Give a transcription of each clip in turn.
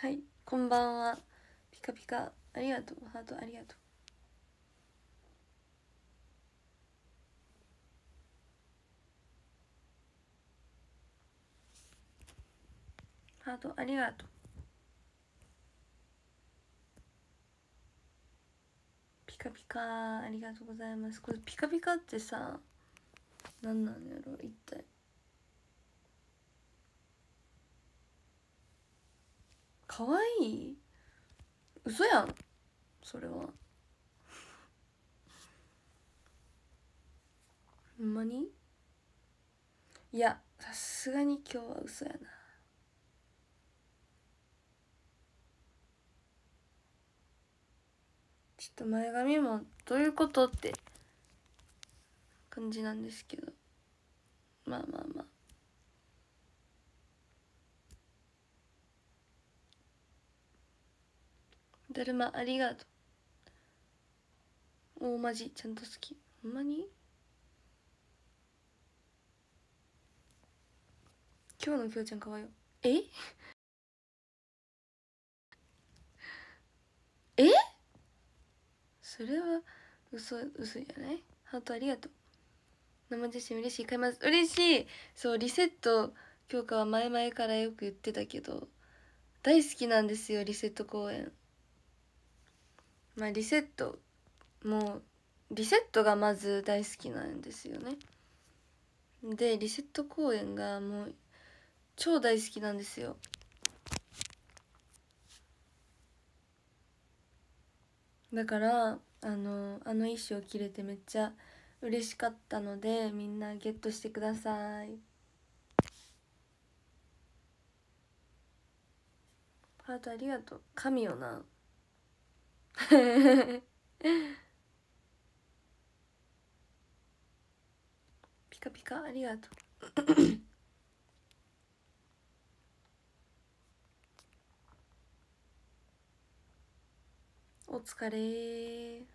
はいこんばんはピカピカありがとうハートありがとうハートありがとうピカピカありがとうございますこれピカピカってさ何なんやろ一体可愛い嘘やんそれはほんまにいやさすがに今日は嘘やなちょっと前髪もどういうことって感じなんですけどまあまあまあだるまありがとう大まじちゃんと好きほんまに今日のきょうちゃんかわいいええそれは嘘嘘じゃないハートありがとう生写真嬉しい買います嬉しいそうリセット強化は前々からよく言ってたけど大好きなんですよリセット公演まあ、リセットもうリセットがまず大好きなんですよねでリセット公演がもう超大好きなんですよだからあのあの衣装着れてめっちゃ嬉しかったのでみんなゲットしてくださいハートありがとう神よな ピカピカありがとう お疲れ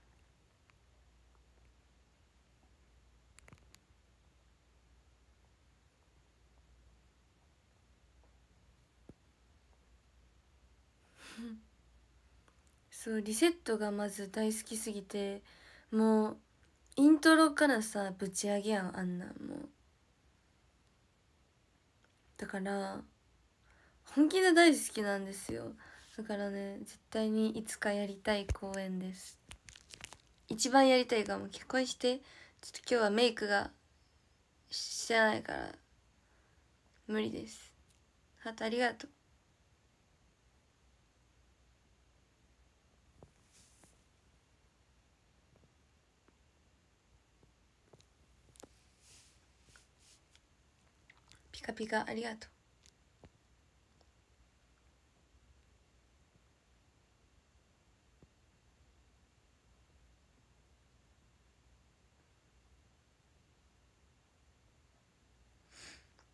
そうリセットがまず大好きすぎてもうイントロからさぶち上げやんあんなんもうだから本気で大好きなんですよだからね絶対にいつかやりたい公演です一番やりたいかも結婚してちょっと今日はメイクがしてないから無理ですハートありがとうカピカありがとう。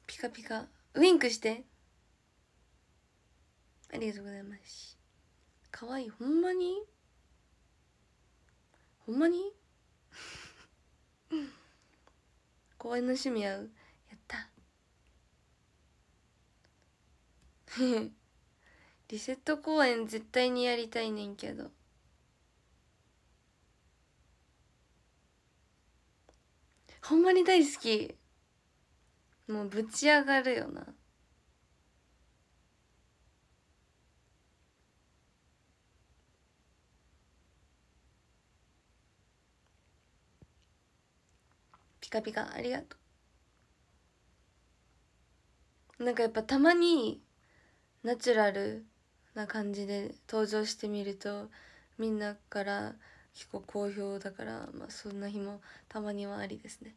ピカピカウインクしてありがとうございますかわいいほんまにほんまに公園 の趣味合う リセット公演絶対にやりたいねんけどほんまに大好きもうぶち上がるよなピカピカありがとうなんかやっぱたまにナチュラルな感じで登場してみるとみんなから結構好評だから、まあ、そんな日もたまにはありですね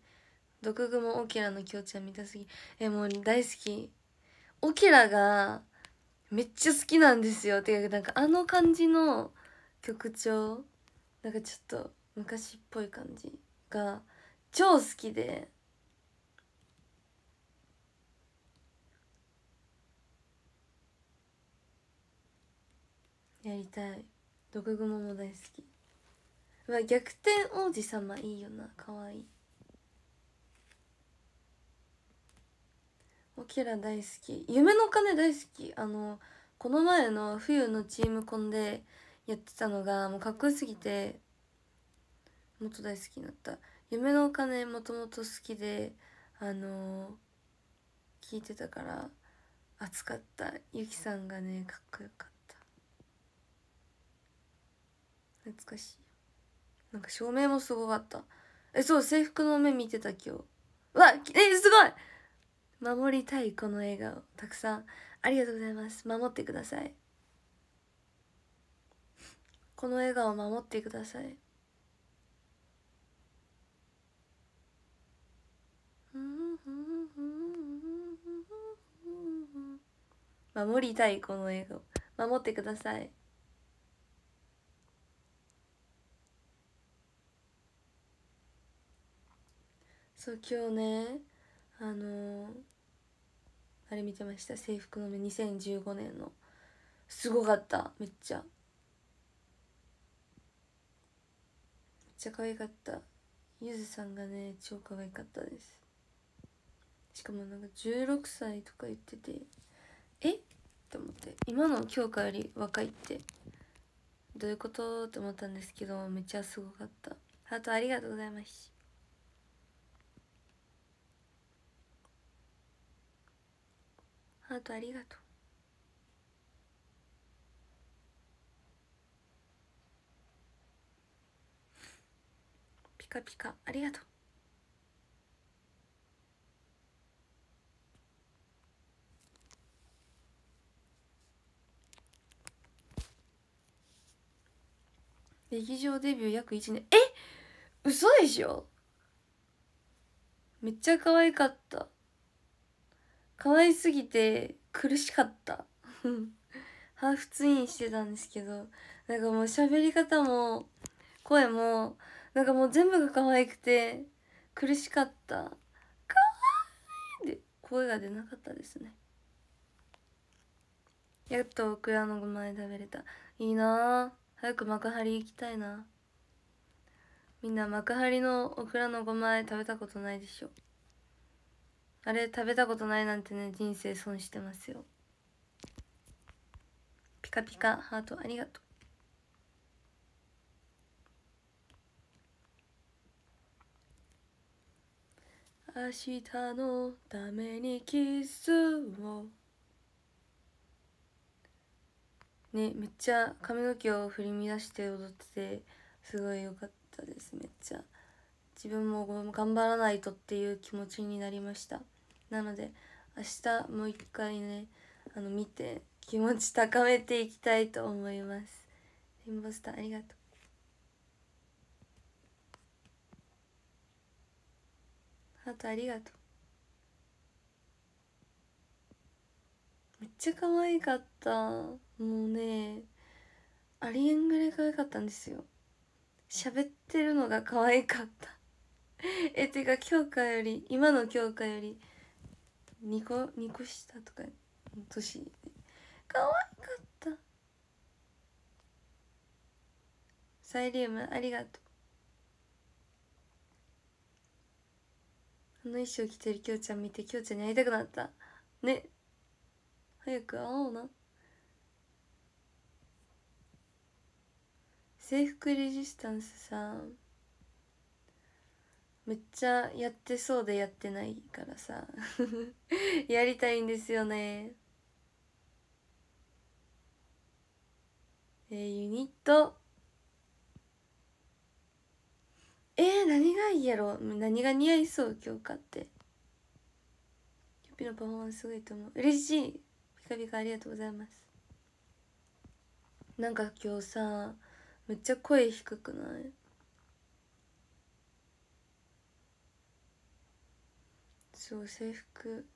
毒蜘蛛オキラのきちゃん見たすぎえもう大好きオキラがめっちゃ好きなんですよていうかなんかあの感じの曲調なんかちょっと昔っぽい感じが超好きでやりたい毒蜘蛛も大好きまあ逆転王子様いいよなかわいいオキラ大好き夢の鐘大好きあのこの前の冬のチームコンでやってたのがもうかっこよすぎてもっと大好きになった夢のお金もともと好きであのー、聞いてたから熱かったゆきさんがねかっこよかった懐かしいなんか照明もすごかったえそう制服の目見てた今日うわえすごい守りたいこの笑顔たくさんありがとうございます守ってくださいこの笑顔を守ってください守りたいこの笑顔守ってくださいそう今日ねあのー、あれ見てました制服の目2015年のすごかっためっちゃめっちゃ可愛かったゆずさんがね超可愛かったですしかもなんか16歳とか言っててえって思って今の今日かより若いってどういうことって思ったんですけどめっちゃすごかったハートありがとうございますハートありがとうピカピカありがとう劇場デビュー約1年え嘘でしょめっちゃ可愛かった可愛すぎて苦しかったハーフツインしてたんですけどなんかもう喋り方も声もなんかもう全部が可愛くて苦しかった可愛いって声が出なかったですねやっとオクラのごま食べれたいいな早く幕張行きたいなみんな幕張のオクラのごま食べたことないでしょあれ食べたことないなんてね人生損してますよピカピカハートありがとう明日のためにキスをねめっちゃ髪の毛を振り乱して踊っててすごい良かったですめっちゃ自分も頑張らないとっていう気持ちになりましたなので明日もう一回ねあの見て気持ち高めていきたいと思いますリインボスターありがとうあとありがとうめっちゃ可愛かったもうねありえんぐらい可愛かったんですよ喋ってるのが可愛かったえてか教科より今の教科より2個2個下とか年可愛かったサイリウムありがとうあの衣装着てるきょうちゃん見てきょうちゃんに会いたくなったね早く会おうな制服レジスタンスさんめっちゃやってそうでやってないからさ やりたいんですよねえー、ユニットえー、何がいいやろ何が似合いそう今日かってキョピのパフォーマンスすごいと思う嬉しいピカピカありがとうございますなんか今日さめっちゃ声低くないそう制服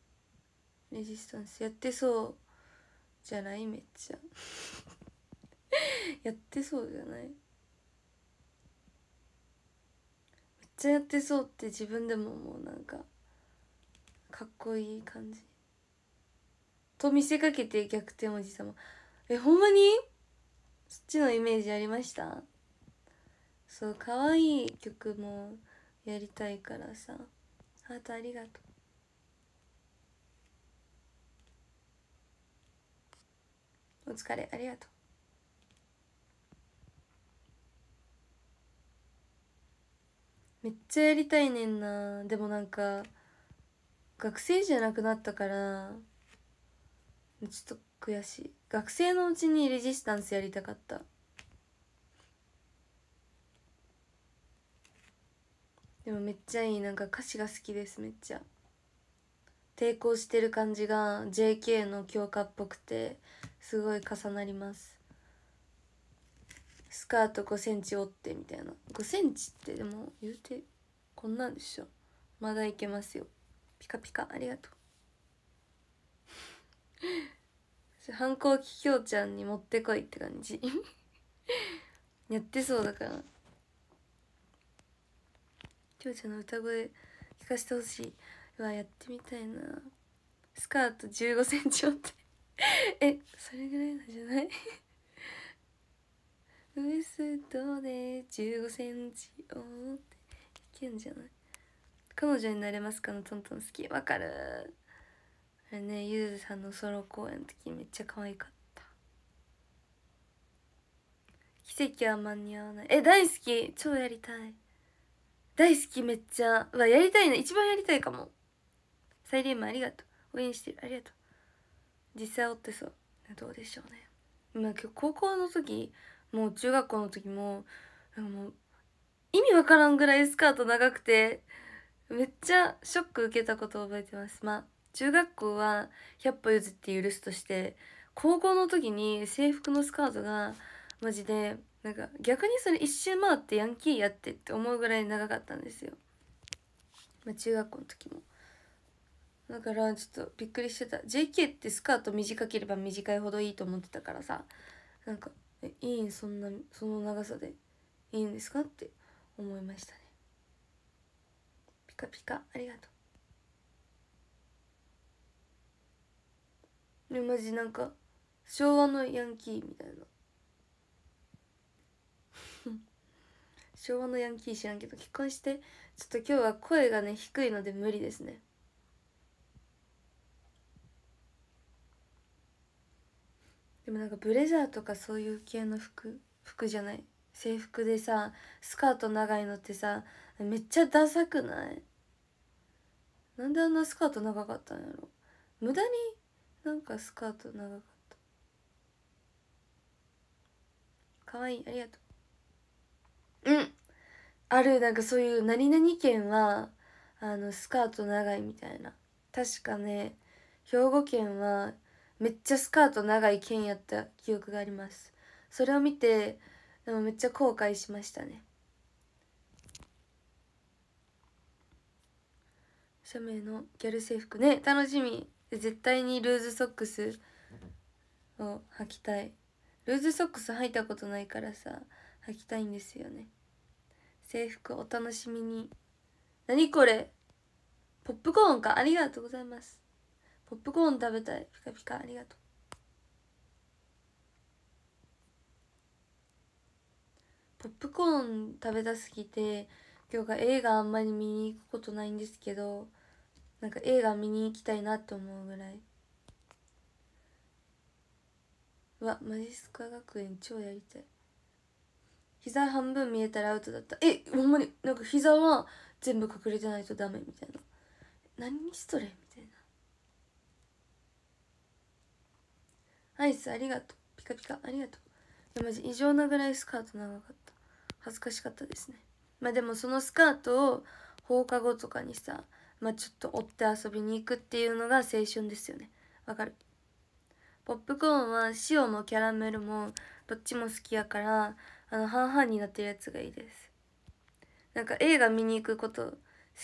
レジスタンスやってそうじゃないめっちゃ やってそうじゃないめっちゃやってそうって自分でももうなんかかっこいい感じと見せかけて逆転おじさまえほんまにそっちのイメージありましたそう可愛い曲もやりたいからさハートありがとうお疲れありがとうめっちゃやりたいねんなでもなんか学生じゃなくなったからちょっと悔しい学生のうちにレジスタンスやりたかったでもめっちゃいいなんか歌詞が好きですめっちゃ。抵抗してる感じが JK の強化っぽくてすごい重なりますスカート5センチ折ってみたいな5センチってでも言うてこんなんでしょまだいけますよピカピカありがとう反抗期きょうちゃんに持ってこいって感じやってそうだからきょうちゃんの歌声聞かせてほしいうわやってみたいなスカート1 5センチを。って えそれぐらいなんじゃない ウエストで1 5センチを。っていけんじゃない彼女になれますかのトントン好きわかるあれねゆずさんのソロ公演の時めっちゃ可愛かった奇跡は間に合わないえ大好き超やりたい大好きめっちゃうわやりたいな一番やりたいかもサイリウムありがとう応援してるありがとう実際おってそうどうでしょうねまあ高校の時もう中学校の時ももう意味わからんぐらいスカート長くてめっちゃショック受けたこと覚えてますまあ中学校は100歩譲って許すとして高校の時に制服のスカートがマジでなんか逆にそれ一周回ってヤンキーやってって思うぐらい長かったんですよ、まあ、中学校の時も。だからちょっとびっくりしてた JK ってスカート短ければ短いほどいいと思ってたからさなんか「いいそんなその長さでいいんですか?」って思いましたねピカピカありがとうねマジなんか昭和のヤンキーみたいな 昭和のヤンキー知らんけど結婚してちょっと今日は声がね低いので無理ですねでもなんかブレザーとかそういう系の服服じゃない制服でさスカート長いのってさめっちゃダサくないなんであんなスカート長かったんやろ無駄になんかスカート長かったかわいいありがとううんあるなんかそういう何々県はあのスカート長いみたいな確かね兵庫県はめっちゃスカート長い剣やった記憶がありますそれを見てでもめっちゃ後悔しましたね社名のギャル制服ね楽しみ絶対にルーズソックスを履きたいルーズソックス履いたことないからさ履きたいんですよね制服お楽しみに何これポップコーンかありがとうございますポップコーン食べたいピカピカありがとうポップコーン食べたすぎて今日が映画あんまり見に行くことないんですけどなんか映画見に行きたいなと思うぐらいうわマジスカ学園超やりたい膝半分見えたらアウトだったえほんまになんか膝は全部隠れてないとダメみたいな何それみナイスありがとうピカピカありがとういやマジ異常なぐらいスカート長かった恥ずかしかったですねまあでもそのスカートを放課後とかにさまあちょっと追って遊びに行くっていうのが青春ですよねわかるポップコーンは塩もキャラメルもどっちも好きやからあの半々になってるやつがいいですなんか映画見に行くこと好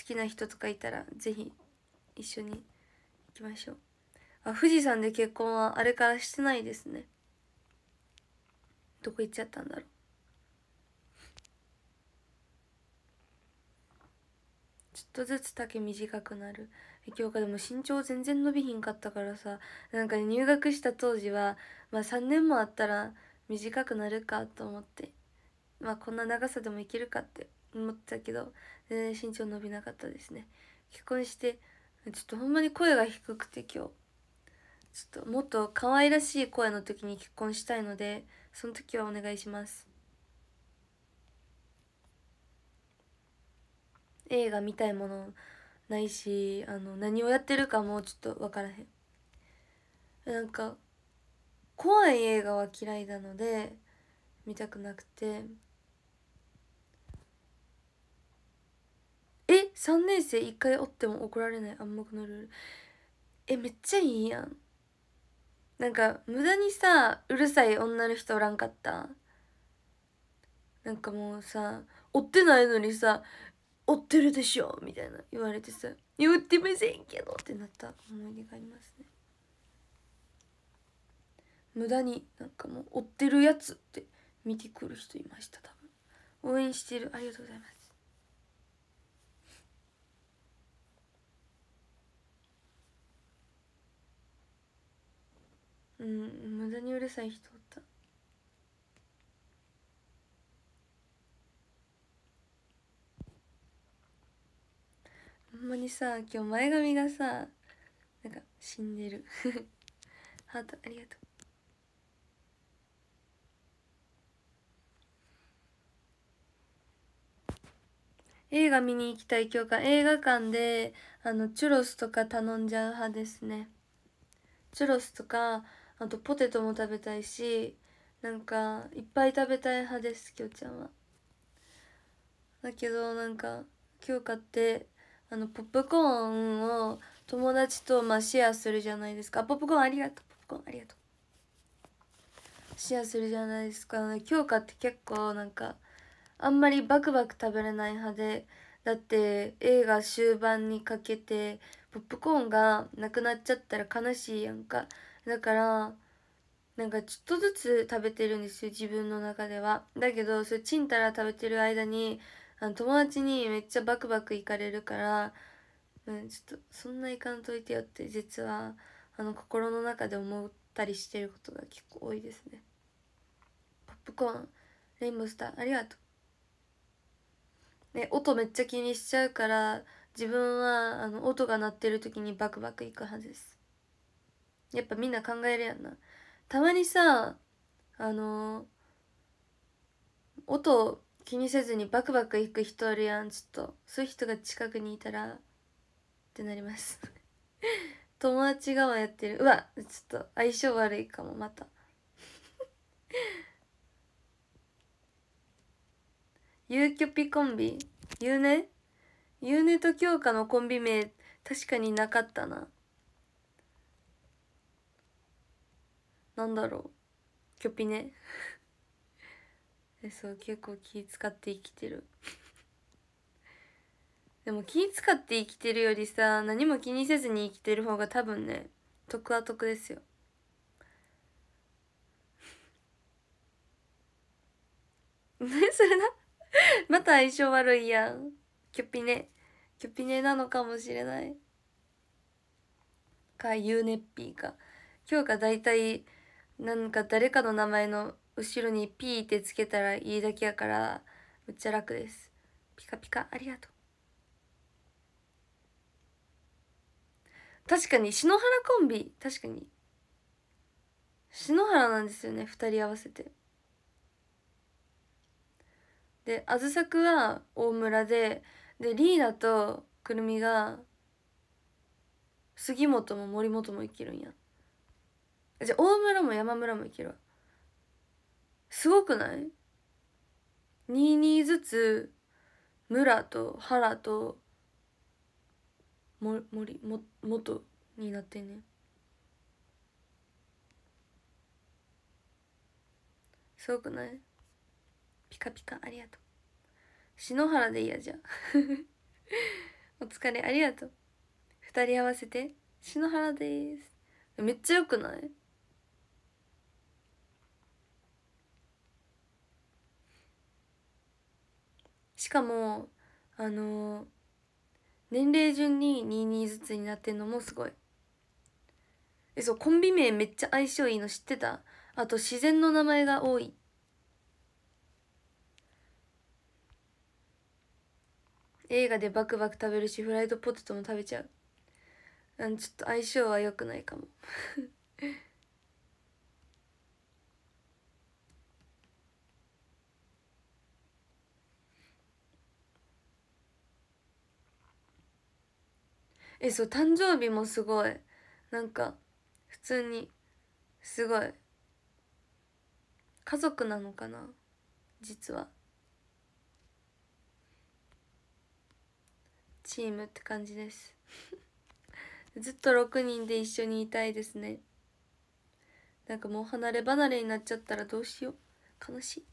きな人とかいたら是非一緒に行きましょうあ富士山で結婚はあれからしてないですねどこ行っちゃったんだろうちょっとずつ丈短くなる今日かでも身長全然伸びひんかったからさなんか、入学した当時は、まあ、3年もあったら短くなるかと思ってまあこんな長さでもいけるかって思ってたけど全然身長伸びなかったですね結婚してちょっとほんまに声が低くて今日ちょっともっと可愛らしい声の時に結婚したいのでその時はお願いします映画見たいものないしあの何をやってるかもちょっと分からへんなんか怖い映画は嫌いなので見たくなくてえ3年生1回おっても怒られない暗黙のルールえめっちゃいいやんなんか無駄にさうるさい女の人おらんかったなんかもうさ追ってないのにさ追ってるでしょみたいな言われてさ「言ってませんけど」ってなった思い出がありますね無駄になんかもう追ってるやつって見てくる人いました多分応援してるありがとうございますうん無駄にうるさい人おったほんまにさ今日前髪がさなんか死んでる ハートありがとう映画見に行きたい教か、映画館であのチュロスとか頼んじゃう派ですねチュロスとかあとポテトも食べたいしなんかいっぱい食べたい派ですきょうちゃんはだけどなんか今日買ってあのポップコーンを友達とまあシェアするじゃないですかポップコーンありがとうポップコーンありがとうシェアするじゃないですか今日買って結構なんかあんまりバクバク食べれない派でだって映画終盤にかけてポップコーンがなくなっちゃったら悲しいやんかだからなんかちょっとずつ食べてるんですよ自分の中ではだけどそれチンタラ食べてる間にあの友達にめっちゃバクバクいかれるから、うん、ちょっとそんないかんといてよって実はあの心の中で思ったりしてることが結構多いですねポップコーンレインボースターありがとうね音めっちゃ気にしちゃうから自分はあの音が鳴ってる時にバクバクいくはずですやっぱみんな考えるやんなたまにさあのー、音気にせずにバクバクいく人あるやんちょっとそういう人が近くにいたらってなります 友達側やってるうわちょっと相性悪いかもまたゆうきょぴコンビゆうねゆうねときょうかのコンビ名確かになかったななんだろうキョピね そう結構気使って生きてる でも気使って生きてるよりさ何も気にせずに生きてる方が多分ね得は得ですよね それなまた相性悪いやんキョピネキョピネなのかもしれないかユーネッピーか今日が大体なんか誰かの名前の後ろにピーってつけたらいいだけやからめっちゃ楽ですピカピカありがとう確かに篠原コンビ確かに篠原なんですよね2人合わせてであずさくは大村ででリーダとくるみが杉本も森本も生きるんやじゃあ大村も山村もいけるすごくない ?22 ずつ村と原とも森も元になってんねすごくないピカピカありがとう篠原でいいやじゃあ お疲れありがとう2人合わせて篠原ですめっちゃよくないしかもあの年齢順に22ずつになってんのもすごいえそうコンビ名めっちゃ相性いいの知ってたあと自然の名前が多い映画でバクバク食べるしフライドポテトも食べちゃううんちょっと相性は良くないかもえそう誕生日もすごいなんか普通にすごい家族なのかな実はチームって感じです ずっと6人で一緒にいたいですねなんかもう離れ離れになっちゃったらどうしよう悲しい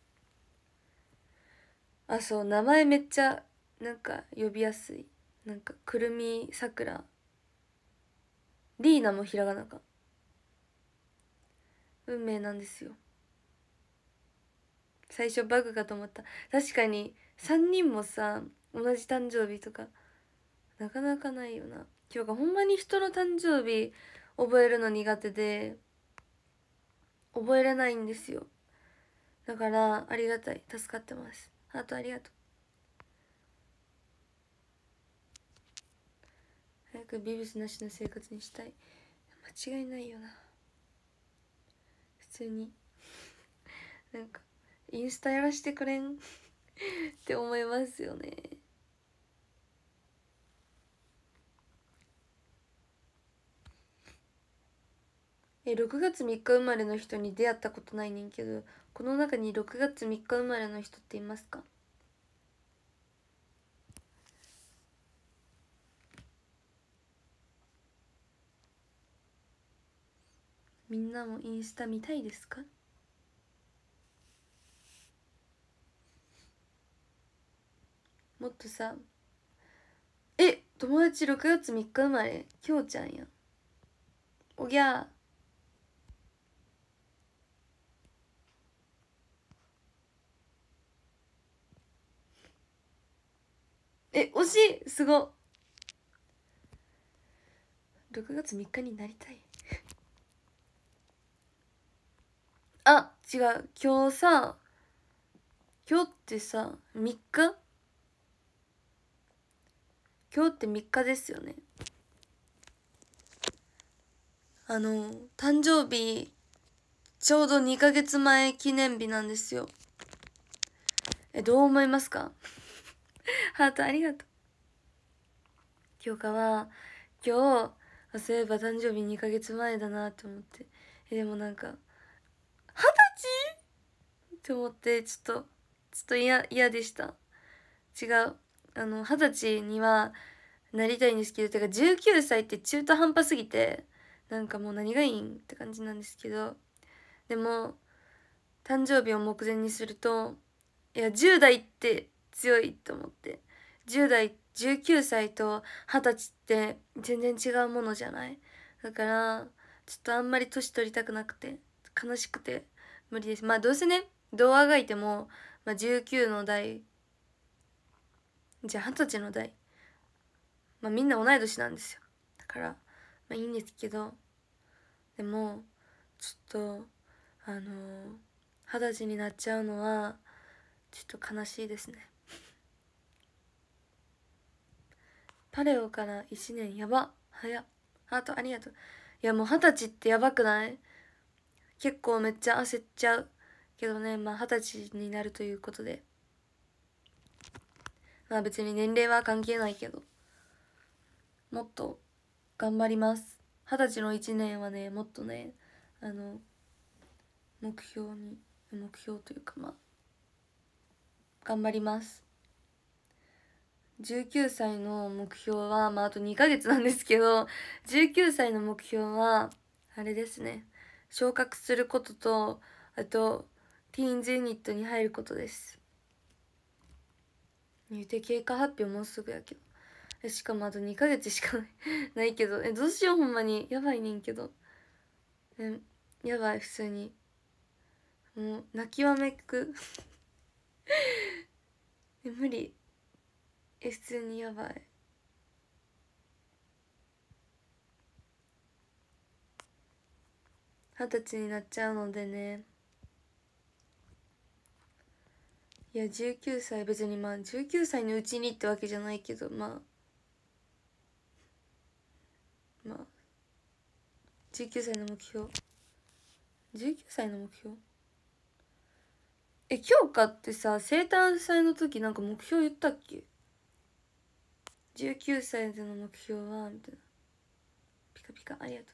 あそう名前めっちゃなんか呼びやすいなんかくるみさくらリーナもひらがなか運命なんですよ最初バグかと思った確かに3人もさ同じ誕生日とかなかなかないよな今日がほんまに人の誕生日覚えるの苦手で覚えれないんですよだからありがたい助かってますあとありがとうくビブスなしの生活にしたい間違いないよな普通に なんかインスタやらしてくれん って思いますよねえ6月3日生まれの人に出会ったことないねんけどこの中に6月3日生まれの人っていますかみんなもインスタ見たいですかもっとさえ友達6月3日生まれきょうちゃんやおぎゃーえ惜しいすご6月3日になりたいあ違う今日さ今日ってさ3日今日って3日ですよねあの誕生日ちょうど2ヶ月前記念日なんですよえどう思いますか ハートありがとう今日かは今日そういえば誕生日2ヶ月前だなと思ってえでもなんかって思ってちょっとちょっと嫌嫌でした違うあの二十歳にはなりたいんですけどてか19歳って中途半端すぎてなんかもう何がいいんって感じなんですけどでも誕生日を目前にするといや10代って強いと思って10代19歳と二十歳って全然違うものじゃないだからちょっとあんまり年取りたくなくて悲しくて無理ですまあどうせねどうあがいても、まあ、19の代じゃあ二十歳の代、まあ、みんな同い年なんですよだから、まあ、いいんですけどでもちょっとあの二十歳になっちゃうのはちょっと悲しいですねパレオから1年やば早ハートありがとういやもう二十歳ってやばくない結構めっちゃ焦っちゃうけどねまあ二十歳になるということでまあ別に年齢は関係ないけどもっと頑張ります二十歳の1年はねもっとねあの目標に目標というかまあ頑張ります19歳の目標はまああと2ヶ月なんですけど19歳の目標はあれですね昇格することとあとティーンズユニットに入ることです入て経過発表もうすぐやけどしかもあと2ヶ月しかないないけどえどうしようほんまにやばいねんけどえやばい普通にもう泣きわめく え無理え普通にやばい二十歳になっちゃうのでねいや19歳別にまあ19歳のうちにってわけじゃないけどまあまあ19歳の目標19歳の目標え今日かってさ生誕祭の時なんか目標言ったっけ19歳での目標はみたいなピカピカありがと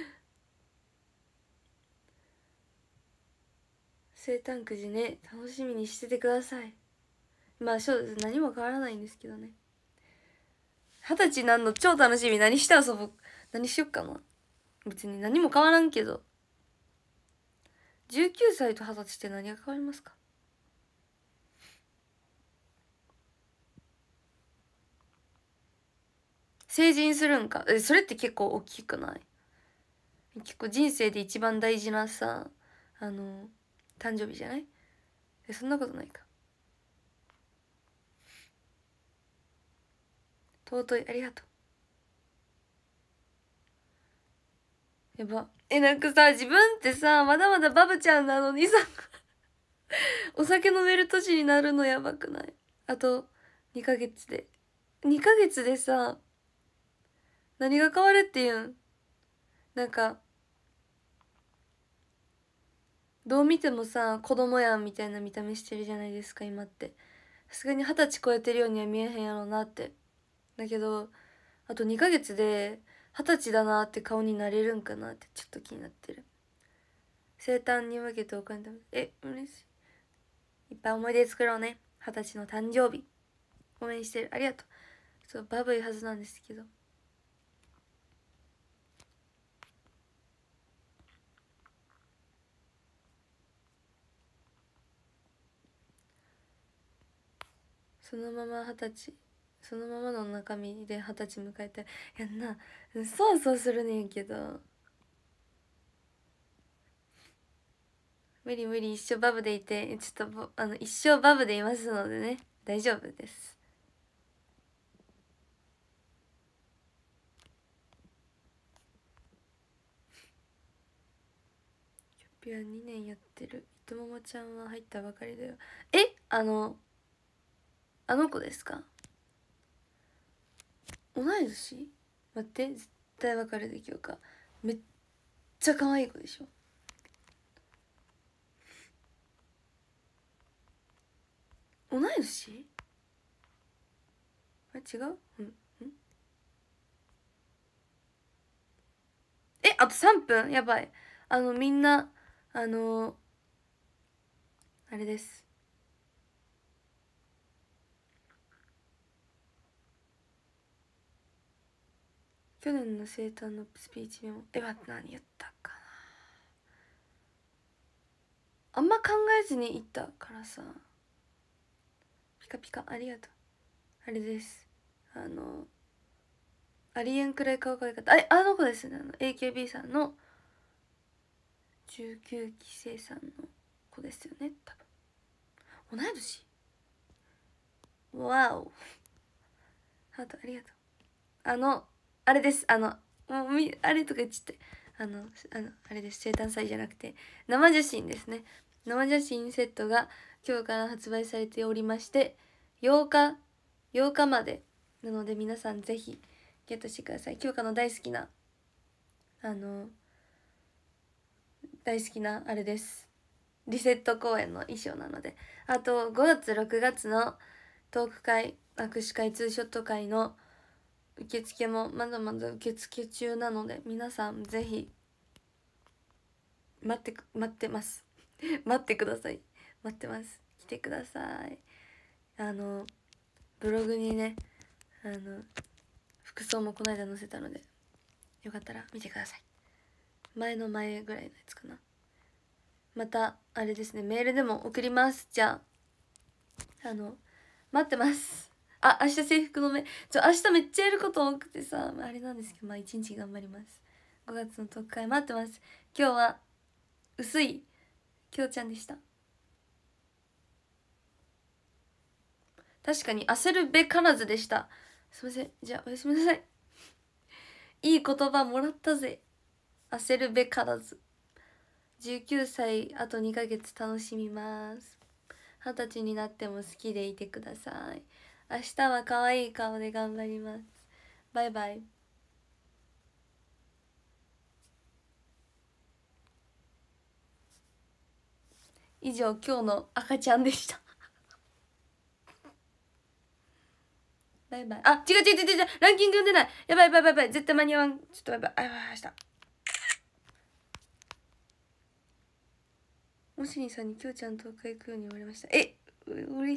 う生誕くじね楽しみにしててくださいまあそうです何も変わらないんですけどね二十歳なんの超楽しみ何して遊ぼう何しよっかな別に何も変わらんけど19歳と二十歳って何が変わりますか成人するんかえそれって結構大きくない結構人生で一番大事なさあの誕生日じゃないえそんなことないか尊いありがとうやばえなんかさ自分ってさまだまだバブちゃんなのにさ お酒飲める年になるのやばくないあと2ヶ月で2ヶ月でさ何が変わるっていうんなんかどう見てもさ子供やんみたいな見た目してるじゃないですか今ってさすがに二十歳超えてるようには見えへんやろなってだけどあと2ヶ月で二十歳だなって顔になれるんかなってちょっと気になってる生誕に分けてお金で。めえ嬉しいいっぱい思い出作ろうね二十歳の誕生日応援してるありがとうそうバブいはずなんですけどそのまま二十歳そのままの中身で二十歳迎えたやんなそうそうするねんけど無理無理一生バブでいてちょっとあの一生バブでいますのでね大丈夫ですキャピは2年やってるいとももちゃんは入ったばかりだよえあのあの子ですか同い年待って絶対別れできようかめっちゃ可愛い子でしょ同い年あ違ううんえあと3分やばいあのみんなあのー、あれです去年の生誕のスピーチメモえ待って何言ったかなあんま考えずに行ったからさピカピカありがとうあれですあのありえんくらい顔可愛かったああの子ですねあの AKB さんの19期生さんの子ですよね多分同い年わおハートありがとうあのあれですあのもうみあれとか言っちゃってあのあのあれです生誕祭じゃなくて生写真ですね生写真セットが今日から発売されておりまして8日8日までなので皆さんぜひゲットしてくださいからの大好きなあの大好きなあれですリセット公演の衣装なのであと5月6月のトーク会握手会ツーショット会の受付もまだまだ受付中なので皆さんぜひ待って待ってます 待ってください待ってます来てくださいあのブログにねあの服装もこの間載せたのでよかったら見てください前の前ぐらいのやつかなまたあれですねメールでも送りますじゃああの待ってますあ明日制服のめちょ明日めっちゃやること多くてさ、あ、あれなんですけどまあ一日頑張ります5月の特会待ってます今日は薄いきょうちゃんでした確かに焦るべからずでしたすいませんじゃあおやすみなさいいい言葉もらったぜ焦るべからず19歳あと2ヶ月楽しみます二十歳になっても好きでいてください明日は可愛い顔で頑張りますバイバイ以上今日の赤ちゃんでしたバイバイあ違う違う違う違うランキングでないやばいやばいやばい絶対間に合わんちょっとバイバイあやばい明日もしにさんにきょうちゃんと会行くように言われましたえ嬉